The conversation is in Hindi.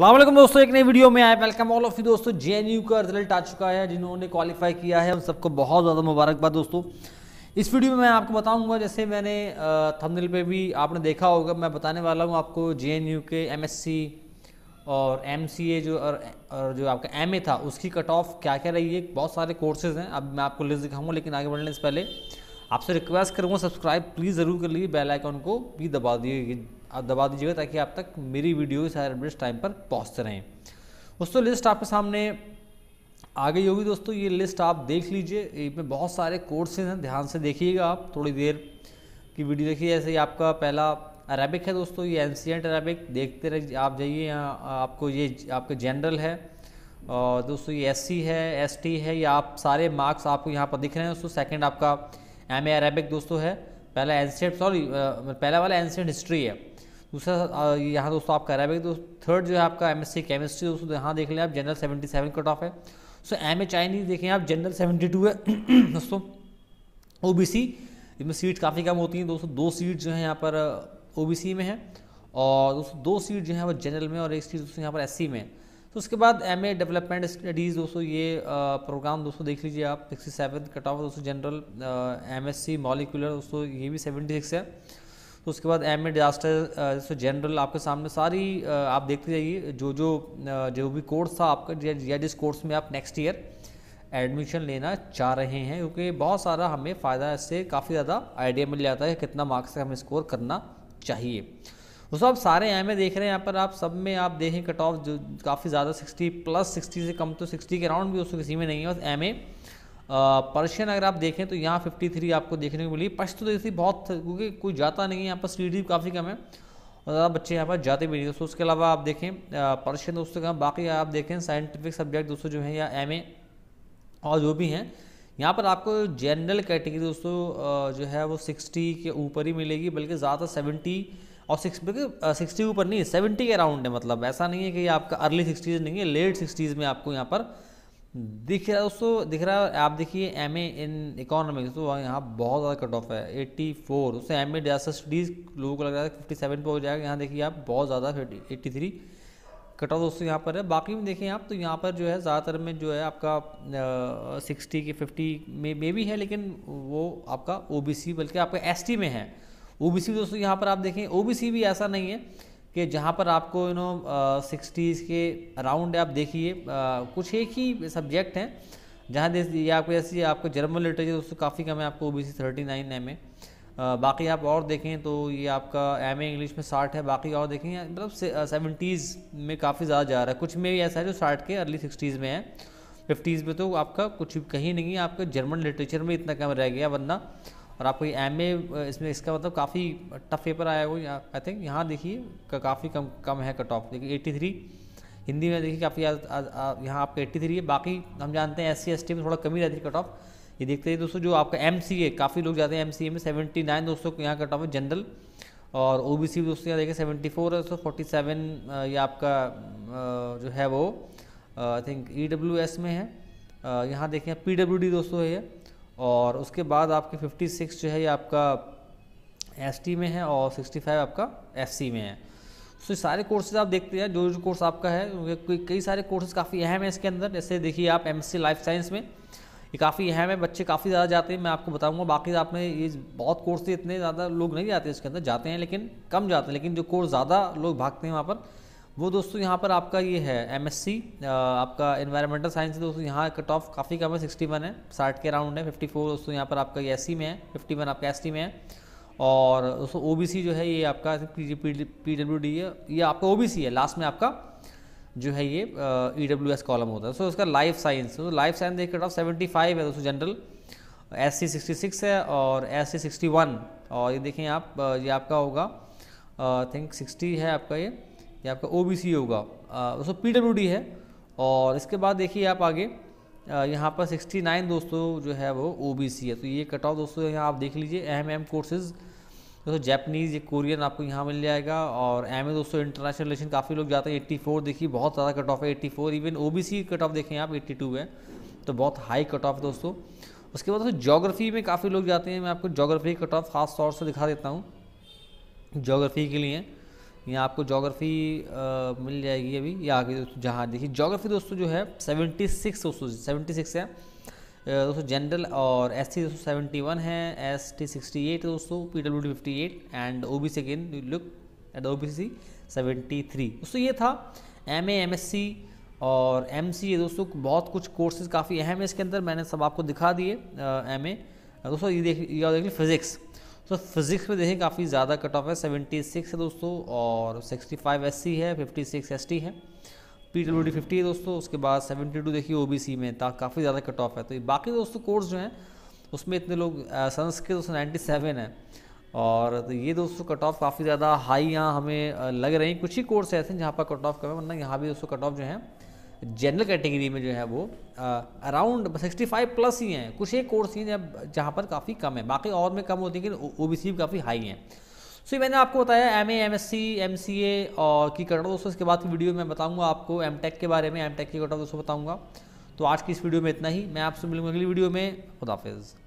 असलम दोस्तों एक नई वीडियो में आए वेलकम ऑल ऑफ यू दोस्तों जे का रिजल्ट आ चुका है जिन्होंने क्वालिफाई किया है उन सबको बहुत ज़्यादा मुबारकबाद दोस्तों इस वीडियो में मैं आपको बताऊंगा जैसे मैंने थंबनेल पे भी आपने देखा होगा मैं बताने वाला हूँ आपको जे के एम और एम जो और, और जो आपका एम था उसकी कट ऑफ क्या क्या रही है बहुत सारे कोर्सेज़ हैं अब मैं आपको लिस्ट दिखाऊँगा लेकिन आगे बढ़ने से पहले आपसे रिक्वेस्ट करूँगा सब्सक्राइब प्लीज़ ज़रूर कर लीजिए बेलाइकॉन को भी दबा दिए आप दबा दीजिएगा ताकि आप तक मेरी वीडियो के सारे अपडेट्स टाइम पर पहुँचते रहें दोस्तों लिस्ट आपके सामने आ गई होगी दोस्तों ये लिस्ट आप देख लीजिए इसमें बहुत सारे कोर्सेज हैं ध्यान से देखिएगा आप थोड़ी देर की वीडियो देखिए जैसे आपका पहला अरेबिक है दोस्तों ये एनशियट अरेबिक देखते रह आप जाइए यहाँ आपको ये आपका जनरल है और दोस्तों ये एससी है एसटी है ये आप सारे मार्क्स आपको यहाँ पर दिख रहे हैं दोस्तों सेकेंड आपका एम ए अरेबिक दोस्तों है पहला एनशियट सॉरी पहला वाला एनशियट हिस्ट्री है दूसरा यहाँ दोस्तों कह रहे हैं थर्ड तो जो है आपका एम एस सी केमिस्ट्री दोस्तों तो यहाँ देख लें आप general seventy seven cut off है सो एम ए चाइनीज देखें आप जनरल सेवेंटी टू है दोस्तों ओ बी सी इसमें सीट काफ़ी कम होती हैं दोस्तों दो सीट जो है यहाँ पर ओ बी सी में है और दोस्तों दो सीट जो है वो जनरल में और एक सीट दोस्तों यहाँ पर एस सी में है तो उसके बाद एम ए डेवलपमेंट स्टडीज़ दोस्तों ये प्रोग्राम दोस्तों देख लीजिए आप सिक्सटी सेवन कट ऑफ दोस्तों general M S C molecular दोस्तों ये भी सेवेंटी सिक्स है तो उसके बाद एम ए डिजास्टर जैसे जनरल आपके सामने सारी uh, आप देखते जाइए जो जो uh, जो भी कोर्स था आपका या जिस कोर्स में आप नेक्स्ट ईयर एडमिशन लेना चाह रहे हैं क्योंकि बहुत सारा हमें फ़ायदा इससे काफ़ी ज़्यादा आइडिया मिल जाता है कितना मार्क्स हमें स्कोर करना चाहिए उसको तो आप सारे एम ए देख रहे हैं यहाँ पर आप सब में आप देखें कट ऑफ जो काफ़ी ज़्यादा 60 प्लस 60 से कम तो 60 के अराउंड भी उसको किसी में नहीं है बस एम ए पर्शियन अगर आप देखें तो यहाँ 53 आपको देखने को मिली पश्चिम तो ऐसी बहुत क्योंकि कोई जाता नहीं है यहाँ पर सीढ़ी काफ़ी कम है और ज़्यादा बच्चे यहाँ पर जाते भी नहीं दोस्तों उसके अलावा आप देखें पर्शियन दोस्तों का बाकी आप देखें साइंटिफिक सब्जेक्ट दोस्तों जो है या एम और जो भी हैं यहाँ पर आपको जनरल कैटेगरी दोस्तों जो है वो सिक्सटी के ऊपर ही मिलेगी बल्कि ज़्यादा सेवेंटी और सिक्स सिक्सटी ऊपर नहीं सेवेंटी के अराउंड है मतलब ऐसा नहीं है कि आपका अर्ली सिक्सटीज़ नहीं है लेट सिक्सटीज़ में आपको यहाँ पर दिख रहा दोस्तों दिख रहा है आप देखिए एम ए इन इकोनॉमिक्स तो यहाँ बहुत ज़्यादा कट ऑफ है 84 उससे एम ए डाटा स्टडीज़ लोगों को लग रहा है 57 पे हो जाएगा यहाँ देखिए आप बहुत ज़्यादा 83 कट ऑफ दोस्तों यहाँ पर है बाकी में देखें आप तो यहाँ पर जो है ज़्यादातर में जो है आपका सिक्सटी के फिफ्टी में में भी है लेकिन वो आपका ओ बल्कि आपका एस में है ओ दोस्तों यहाँ पर आप देखें ओ भी ऐसा नहीं है कि जहाँ पर आपको यू नो सिक्सटीज़ के अराउंड आप देखिए कुछ एक ही सब्जेक्ट हैं जहाँ देखिए आपको जैसे आपको जर्मन लिटरेचर उससे काफ़ी कम है आपको O B C thirty nine M A बाकी आप और देखें तो ये आपका एम ए इंग्लिश में साठ है बाकी और देखें मतलब सेवेंटीज़ में काफ़ी ज़्यादा जा रहा है कुछ में भी ऐसा है जो साठ के अर्ली सिक्सटीज़ में है फिफ्टीज़ में तो आपका कुछ कहीं नहीं है आपका जर्मन लिटरेचर में इतना कम रह गया वरना और आपको एम ए इसमें इसका मतलब काफ़ी टफ पेपर आया हुआ आई थिंक यहाँ देखिए का, काफ़ी कम कम है कट ऑफ देखिए एट्टी थ्री हिंदी में देखिए काफ़ी यहाँ आपका एट्टी थ्री है बाकी हम जानते हैं एस सी एस टी में थोड़ा कमी रहती है कट ऑफ ये देखते हैं दोस्तों जो आपका एम सी ए काफ़ी लोग जाते हैं एम सी ए में सेवेंटी नाइन दोस्तों यहाँ कट ऑफ है जनरल और ओ बी सी दोस्तों यहाँ देखिए सेवेंटी फोर है सो फोर्टी सेवन ये आपका जो है वो I think E W S में है यहाँ देखें पी डब्ल्यू डी दोस्तों है ये और उसके बाद आपके 56 जो है ये आपका एस में है और 65 आपका एफ में है सो तो so, सारे कोर्सेज आप देखते हैं जो जो कोर्स आपका है कई सारे कोर्सेज काफ़ी अहम है इसके अंदर जैसे देखिए आप एम लाइफ साइंस में ये काफ़ी अहम है बच्चे काफ़ी ज़्यादा जाते हैं मैं आपको बताऊंगा बाकी तो आपने ये बहुत कोर्स इतने ज़्यादा लोग नहीं जाते इसके अंदर जाते हैं लेकिन कम जाते हैं लेकिन जो कोर्स ज़्यादा लोग भागते हैं वहाँ पर वो दोस्तों यहाँ पर आपका ये है सी आपका इन्वायरमेंटल साइंस दोस्तों यहाँ कट ऑफ काफ़ी कम है सिक्सटी वन है साठ के अराउंड है फिफ्टी फोर दोस्तों यहाँ पर आपका ये एस में है फिफ्टी वन आपका एस में है और दोस्तों ओ जो है ये आपका पी डब्ल्यू डी है ये आपका ओ है लास्ट में आपका जो है ये ई डब्ल्यू एस कॉलम होता है सो उसका लाइफ साइंस तो लाइफ साइंस एक कट ऑफ सेवेंटी फाइव है दोस्तों general S C sixty six है और एस सी सिक्सटी वन और ये देखें आप ये आपका होगा आई थिंक सिक्सटी है आपका ये ये आपका ओ होगा दोस्तों पी डब्ल्यू है और इसके बाद देखिए आप आगे यहाँ पर 69 दोस्तों जो है वो ओ है तो ये कट ऑफ दोस्तों यहाँ आप देख लीजिए एम एम कोर्सेज़ दोस्तों जैपनीज़ कोरियन आपको यहाँ मिल जाएगा और एम ए दोस्तों इंटरनेशनल रिलेशन काफ़ी लोग जाते हैं 84 देखिए बहुत ज़्यादा कट ऑफ है 84 even O B cut off देखें आप 82 है तो बहुत हाई कट ऑफ दोस्तों उसके बाद दोस्तों जोग्राफी में काफ़ी लोग जाते हैं मैं आपको जोग्राफी कट ऑफ खास तौर से दिखा देता हूँ जोग्राफी के लिए यहाँ आपको जोग्राफी मिल जाएगी अभी या आगे दोस्तों जहाँ देखिए जोग्राफी दोस्तों जो है सेवेंटी सिक्स दोस्तों सेवेंटी सिक्स है दोस्तों जनरल और एस टी दोस्तों सेवेंटी वन है एस टी सिक्सटी एट दोस्तों P W D fifty eight and O B C again look at O B C seventy three दोस्तों ये था M A M S C और एम सी ये दोस्तों बहुत कुछ कोर्सेज काफ़ी अहम है इसके अंदर मैंने सब आपको दिखा दिए एम ए दोस्तों ये देख ये देख लीजिए फिजिक्स तो फिजिक्स में देखें काफ़ी ज़्यादा कट ऑफ है सेवेंटी सिक्स है दोस्तों और सिक्सटी फाइव एस सी है फिफ्टी सिक्स एस टी है पी डब्ल्यू डी फिफ्टी है दोस्तों उसके बाद सेवेंटी टू देखिए ओ बी सी में था काफ़ी ज़्यादा कट ऑफ है तो बाकी दोस्तों कोर्स जो हैं उसमें इतने लोग संस्कृत दोस्तों नाइन्टी सेवन है और तो ये दोस्तों कट ऑफ काफ़ी ज़्यादा हाई यहाँ हमें लग रही हैं कुछ ही कोर्स ऐसे हैं जहाँ पर कट ऑफ कम है वरना यहाँ भी दोस्तों कट ऑफ जो है जनरल कैटेगरी में जो है वो अराउंड सिक्सटी फाइव प्लस ही हैं कुछ एक कोर्स ही हैं जहाँ पर काफ़ी कम है बाकी और में कम होती है लेकिन ओ बी सी काफ़ी हाई हैं सो so, ये मैंने आपको बताया M A M S C M C A और की कर रहा दोस्तों इसके बाद की वीडियो में बताऊंगा आपको एम टेक के बारे में एम टेक की कर रहा दोस्तों बताऊंगा तो आज की इस वीडियो में इतना ही मैं आपसे मिलूंगा अगली वीडियो में खुदाफिज़